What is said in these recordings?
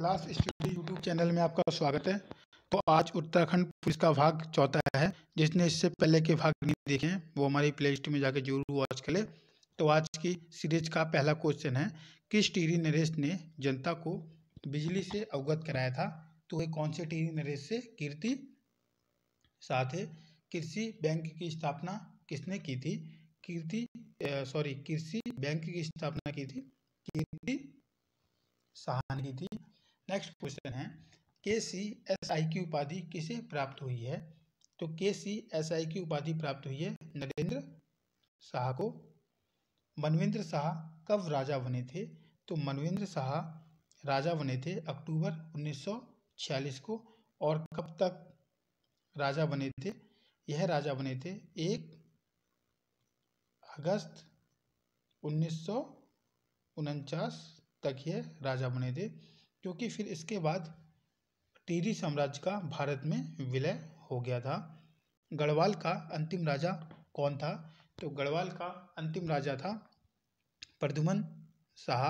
class study YouTube channel में आपका स्वागत है तो आज उत्तराखंड पुलिस का भाग चौथा है जिसने इससे पहले के भाग नहीं देखे हैं वो हमारी प्ले लिस्ट में जाके जरूर वॉच कर ले तो आज की सीरीज का पहला क्वेश्चन है किस टीवी नरेश ने जनता को बिजली से अवगत कराया था तो वे कौन से टीवी नरेश से कीर्ति साथ ही कृषि बैंक की स्थापना किसने की थी कीर्ति सॉरी कृषि बैंक की स्थापना की थी कीर्ति सहानी की थी नेक्स्ट क्वेश्चन है के सी एस आई की उपाधि किसे प्राप्त हुई है तो के सी एस आई की उपाधि प्राप्त हुई है नरेंद्र शाह को मनविंद्र शाह कब राजा बने थे तो मनविंद्र शाह राजा बने थे अक्टूबर 1946 को और कब तक राजा बने थे यह राजा बने थे एक अगस्त उन्नीस तक यह राजा बने थे क्योंकि फिर इसके बाद टीरी साम्राज्य का भारत में विलय हो गया था गढ़वाल का अंतिम राजा कौन था तो गढ़वाल का अंतिम राजा था प्रदुमन शाह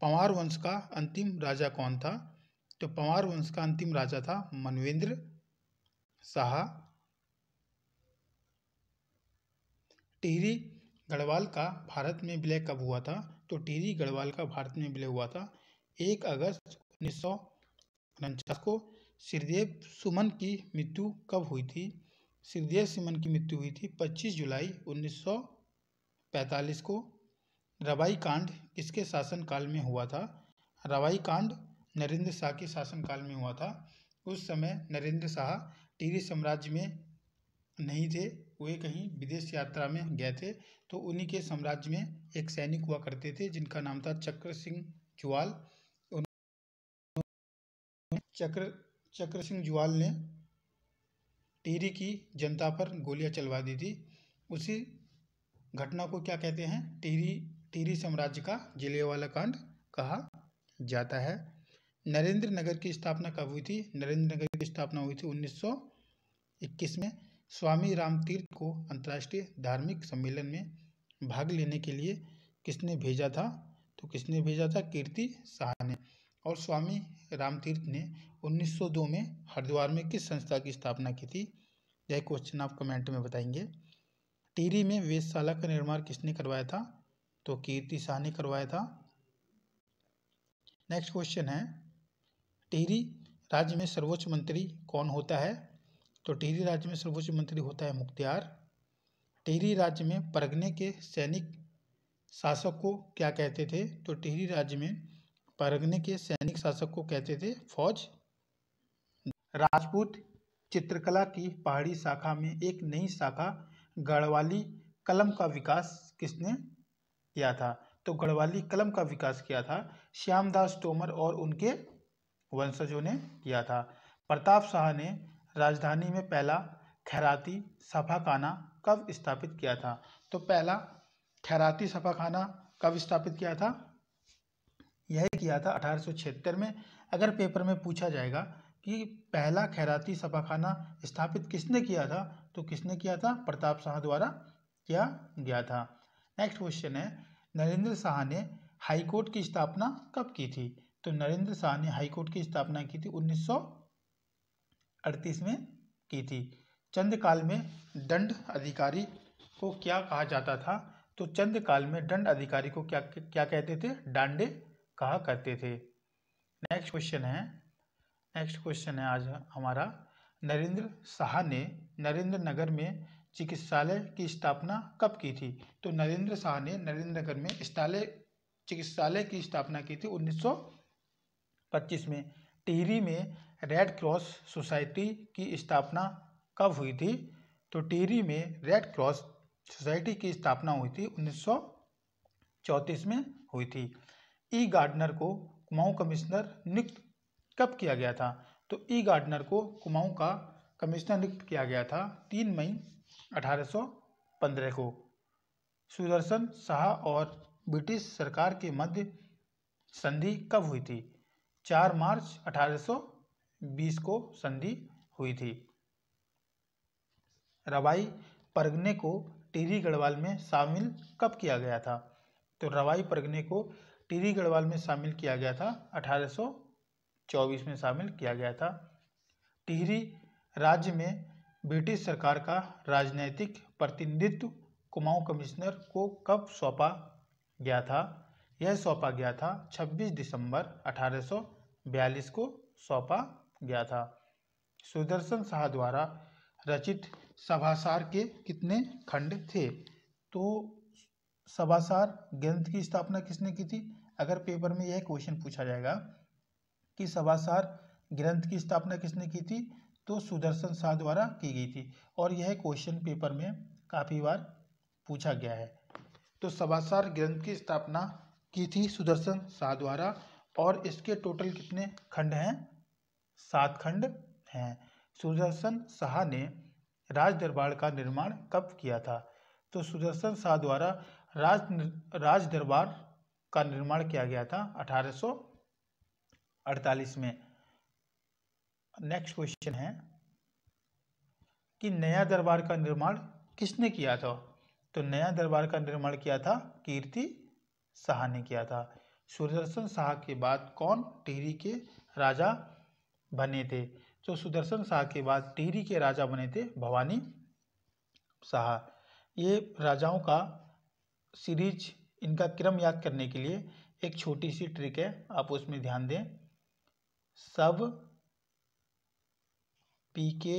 पंवार वंश का अंतिम राजा कौन था तो पंवार वंश का अंतिम राजा था मनवेंद्र शाह टिहरी गढ़वाल का भारत में विलय कब हुआ था तो टिहरी गढ़वाल का भारत में विलय हुआ था एक अगस्त उन्नीस सौ उनचास को श्रीदेव सुमन की मृत्यु कब हुई थी श्रीदेव सुमन की मृत्यु हुई थी 25 जुलाई 1945 को रवाई कांड किसके शासनकाल में हुआ था रवाई कांड नरेंद्र शाह के शासनकाल में हुआ था उस समय नरेंद्र शाह टीरी साम्राज्य में नहीं थे वे कहीं विदेश यात्रा में गए थे तो उन्हीं के साम्राज्य में एक सैनिक हुआ करते थे जिनका नाम था चक्र सिंह चुवाल चक्र चक्र सिंह जुआल ने टिहरी की जनता पर गोलियां चलवा दी थी उसी घटना को क्या कहते हैं टिहरी टिहरी साम्राज्य का वाला कांड कहा जाता है नरेंद्र नगर की स्थापना कब हुई थी नरेंद्र नगर की स्थापना हुई थी 1921 में स्वामी राम तीर्थ को अंतर्राष्ट्रीय धार्मिक सम्मेलन में भाग लेने के लिए किसने भेजा था तो किसने भेजा था कीर्ति शाह और स्वामी रामतीर्थ ने 1902 में हरिद्वार में किस संस्था की स्थापना की थी यह क्वेश्चन आप कमेंट में बताएंगे टिहरी में वेदशाला का निर्माण किसने करवाया था तो कीर्ति शाह ने करवाया था नेक्स्ट क्वेश्चन है टिहरी राज्य में सर्वोच्च मंत्री कौन होता है तो टिहरी राज्य में सर्वोच्च मंत्री होता है मुख्तियार टिहरी राज्य में परगने के सैनिक शासक को क्या कहते थे तो टिहरी राज्य में परगने के सैनिक शासक को कहते थे फौज राजपूत चित्रकला की पहाड़ी शाखा में एक नई शाखा गढ़वाली कलम का विकास किसने किया था तो गढ़वाली कलम का विकास किया था श्यामदास तोमर और उनके वंशजों ने किया था प्रताप शाह ने राजधानी में पहला खैराती सफाखाना कब स्थापित किया था तो पहला खैराती सफाखाना कब स्थापित किया था यह किया था अठारह में अगर पेपर में पूछा जाएगा कि पहला खैराती सफाखाना स्थापित किसने किया था तो किसने किया था प्रताप शाह द्वारा किया गया था नेक्स्ट क्वेश्चन है नरेंद्र शाह ने हाईकोर्ट की स्थापना कब की थी तो नरेंद्र शाह ने हाईकोर्ट की स्थापना की थी उन्नीस में की थी चंद काल में दंड अधिकारी को क्या कहा जाता था तो चंद काल में दंड अधिकारी को क्या क्या कहते थे डांडे कहा करते थे नेक्स्ट क्वेश्चन है नेक्स्ट क्वेश्चन है आज हमारा नरेंद्र शाह ने नरेंद्र नगर में चिकित्सालय की स्थापना कब की थी तो नरेंद्र शाह ने नरेंद्र नगर में स्थालय चिकित्सालय की स्थापना की थी 1925 में टिहरी में रेड क्रॉस सोसाइटी की स्थापना कब हुई थी तो टिहरी में रेड क्रॉस सोसाइटी की स्थापना हुई थी उन्नीस में हुई थी ई गार्डनर को कुमाऊं कमिश्नर नियुक्त कब किया गया था तो ई गार्डनर को कुमाऊं का कमिश्नर नियुक्त किया गया था तीन मई 1815 को सुदर्शन शाह और ब्रिटिश सरकार के मध्य संधि कब हुई थी चार मार्च 1820 को संधि हुई थी रवाई परगने को टीरी गढ़वाल में शामिल कब किया गया था तो रवाई परगने को टीरी गढ़वाल में शामिल किया गया था 1824 में शामिल किया गया था टिहरी राज्य में ब्रिटिश सरकार का राजनैतिक प्रतिनिधित्व कुमाऊं कमिश्नर को कब सौंपा गया था यह सौंपा गया था 26 दिसंबर 1842 को सौंपा गया था सुदर्शन शाह द्वारा रचित सभासार के कितने खंड थे तो सभासार ग्रंथ की स्थापना किसने की थी अगर पेपर में यह क्वेश्चन पूछा जाएगा कि सभासार ग्रंथ की स्थापना किसने की थी तो सुदर्शन शाह द्वारा की गई थी और यह क्वेश्चन पेपर में काफ़ी बार पूछा गया है तो सभासार ग्रंथ की स्थापना की थी सुदर्शन शाह द्वारा और इसके टोटल कितने खंड हैं सात खंड हैं सुदर्शन शाह ने राज दरबार का निर्माण कब किया था तो सुदर्शन शाह द्वारा राज राज दरबार का निर्माण किया गया था 1848 में नेक्स्ट क्वेश्चन है कि नया दरबार का निर्माण किसने किया था तो नया दरबार का निर्माण किया था कीर्ति शाह ने किया था सुदर्शन शाह के बाद कौन टिहरी के राजा बने थे तो सुदर्शन शाह के बाद टिहरी के राजा बने थे भवानी शाह ये राजाओं का सीरीज इनका क्रम याद करने के लिए एक छोटी सी ट्रिक है आप उसमें ध्यान दें सब पी के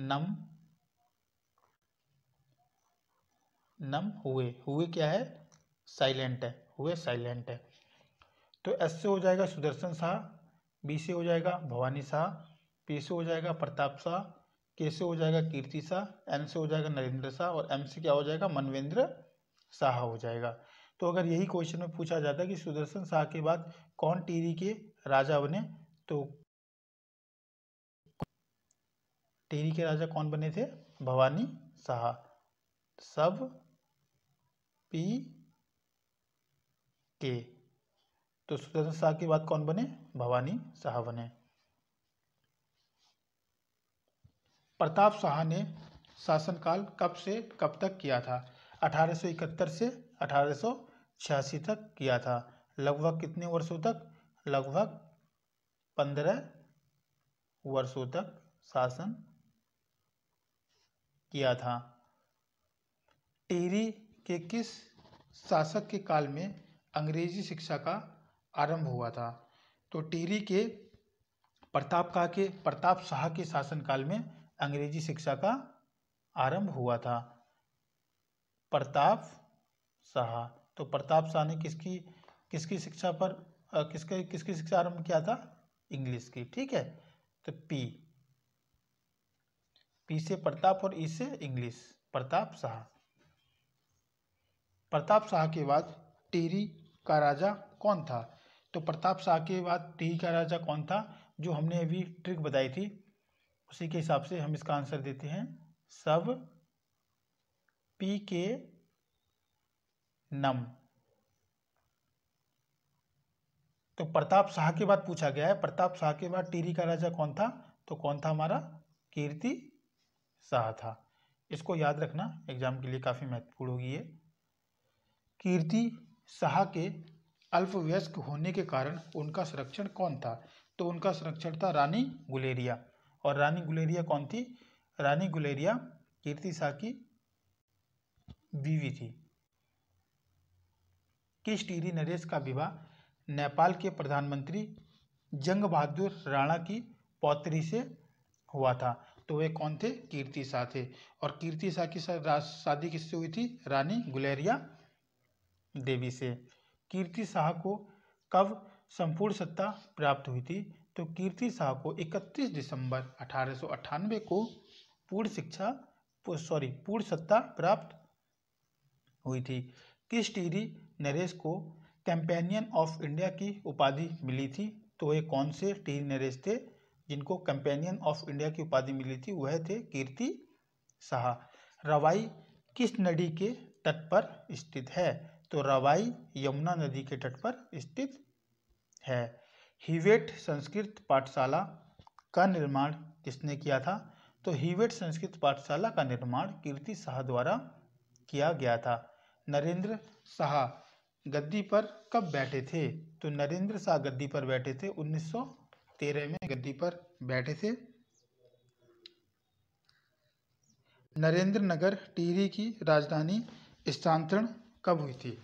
नम नम हुए हुए क्या है साइलेंट है हुए साइलेंट है तो एस से हो जाएगा सुदर्शन शाह बी से हो जाएगा भवानी शाह पी से हो जाएगा प्रताप शाह के से हो जाएगा कीर्ति शाह एन से हो जाएगा नरेंद्र शाह और एम से क्या हो जाएगा मनवेंद्र शाह हो जाएगा तो अगर यही क्वेश्चन में पूछा जाता है कि सुदर्शन शाह के बाद कौन टीरी के राजा बने तो टीरी के राजा कौन बने थे भवानी शाह सब पी के तो सुदर्शन शाह के बाद कौन बने भवानी शाह बने प्रताप शाह ने शासनकाल कब से कब तक किया था 1871 से 1886 तक किया था लगभग कितने वर्षों तक लगभग पंद्रह वर्षों तक शासन किया था टिहरी के किस शासक के काल में अंग्रेजी शिक्षा का आरंभ हुआ था तो टिहरी के प्रताप का के प्रताप शाह के शासनकाल में अंग्रेजी शिक्षा का आरंभ हुआ था प्रताप शाह तो प्रताप शाह ने किसकी किसकी शिक्षा पर किसके किसकी शिक्षा आरंभ किया था इंग्लिश की ठीक है तो पी पी से प्रताप और ई e से इंग्लिश प्रताप शाह प्रताप शाह के बाद टिहरी का राजा कौन था तो प्रताप शाह के बाद टिहरी का राजा कौन था जो हमने अभी ट्रिक बताई थी उसी के हिसाब से हम इसका आंसर देते हैं सब पी के नम तो प्रताप शाह के बाद पूछा गया है प्रताप शाह के बाद टीरी का राजा कौन था तो कौन था हमारा कीर्ति शाह था इसको याद रखना एग्जाम के लिए काफ़ी महत्वपूर्ण होगी ये कीर्ति शाह के अल्पवयस्क होने के कारण उनका संरक्षण कौन था तो उनका संरक्षण था रानी गुलेरिया और रानी गुलेरिया कौन थी रानी गुलेरिया कीर्ति शाह की बीवी थी किस टीरी नरेश का विवाह नेपाल के प्रधानमंत्री जंग बहादुर राणा की पौत्री से हुआ था तो वे कौन थे कीर्ति शाह थे और कीर्ति शाह की शादी किससे हुई थी रानी गुलेरिया देवी से कीर्ति शाह को कब संपूर्ण सत्ता प्राप्त हुई थी तो कीर्ति शाह को 31 दिसंबर अठारह को पूर्ण शिक्षा सॉरी पूर्ण सत्ता प्राप्त हुई थी किस टिहरी नरेश को कैंपेनियन ऑफ इंडिया की उपाधि मिली थी तो ये कौन से टिहरी नरेश थे जिनको कैंपेनियन ऑफ इंडिया की उपाधि मिली थी वह थे कीर्ति शाह रवाई किस नदी के तट पर स्थित है तो रवाई यमुना नदी के तट पर स्थित है हीवेट संस्कृत पाठशाला का निर्माण किसने किया था तो हीवेट संस्कृत पाठशाला का निर्माण कीर्ति शाह द्वारा किया गया था नरेंद्र शाह गद्दी पर कब बैठे थे तो नरेंद्र शाह गद्दी पर बैठे थे 1913 में गद्दी पर बैठे थे नरेंद्र नगर टिहरी की राजधानी स्थानांतरण कब हुई थी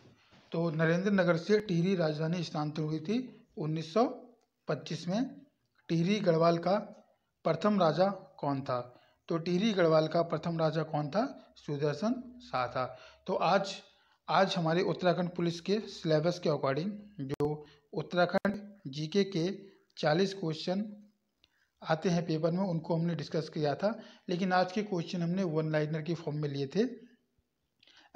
तो नरेंद्र नगर से टिहरी राजधानी स्थानांतरण हुई थी उन्नीस पच्चीस में टिहरी गढ़वाल का प्रथम राजा कौन था तो टिहरी गढ़वाल का प्रथम राजा कौन था सुदर्शन शाह था तो आज आज हमारे उत्तराखंड पुलिस के सिलेबस के अकॉर्डिंग जो उत्तराखंड जीके के चालीस क्वेश्चन आते हैं पेपर में उनको हमने डिस्कस किया था लेकिन आज के क्वेश्चन हमने वन लाइनर के फॉर्म में लिए थे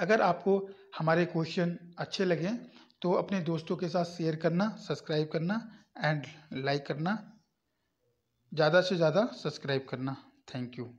अगर आपको हमारे क्वेश्चन अच्छे लगें तो अपने दोस्तों के साथ शेयर करना सब्सक्राइब करना एंड लाइक करना ज़्यादा से ज़्यादा सब्सक्राइब करना थैंक यू